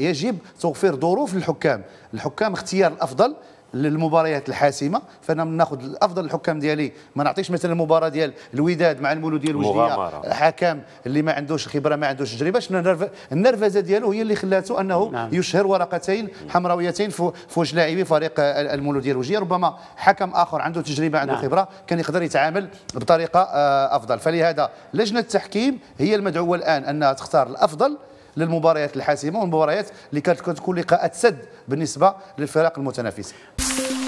يجب توفير ظروف للحكام الحكام اختيار الافضل للمباريات الحاسمه فانا ناخذ الافضل الحكام ديالي ما نعطيش مثلا المباراه ديال الوداد مع المولود ديال وجديه حكام اللي ما عندوش خبره ما عندوش تجربه شنو النرفزه ديالو هي اللي خلاته انه نعم. يشهر ورقتين حمراويتين في وجه لاعبي فريق المولود ديال وجديه ربما حكم اخر عنده تجربه عنده نعم. خبره كان يقدر يتعامل بطريقه آه، افضل فلهذا لجنه التحكيم هي المدعوه الان انها تختار الافضل للمباريات الحاسمه والمباريات اللي كانت كتكون لقاءات سد بالنسبه للفرق المتنافسه